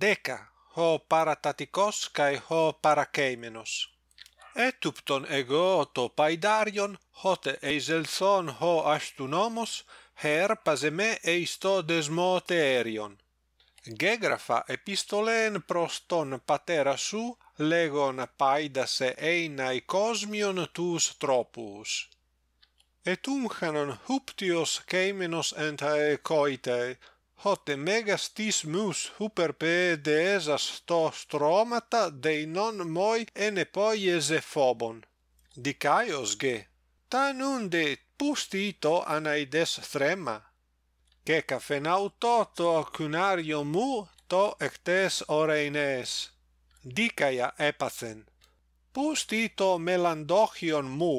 deca ho paratatikos kai ho parakeimenos Etupton upton ego to paidarion hote eiselson ho astunomos her paseme e desmote erion geographa epistolen proston patera su legon paidas e nai cosmion tus tropus et unchanon huptios caemenos entae coite hote megas tis mus hyperpedesas to stromata de non moi ene poiese phobon dicaios ge tan unde pustito anaides threma che caffenauto to cunario mu to ectes oreines dicaia epathen pustito melandochion mu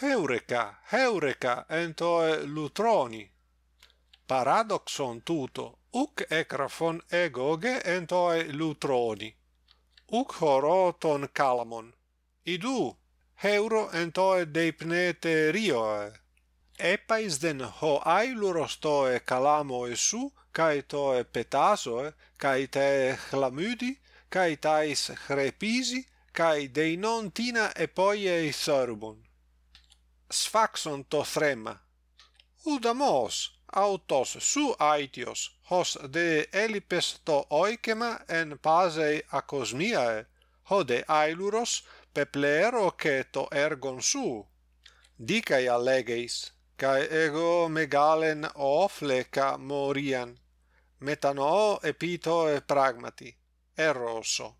heureka heureka ento lutroni paradoxon tuto uc ecraphon egoge entoe lutroni uc horoton calamon idu heuro entoe deipnete rioe epais den ho ailuros toe calamo su, kai toe petasoe kai te chlamydi kai tais chrepisi kai deinon tina epoie sorbon sfaxon to threma Udamos, autos su aetios hos de elipes to oikema en pasei acosmiae, hode aeluros peplero keto ergon su. Dicae allegeis, cae ego megalen ofleca morian, metano epitoe pragmati, erroso.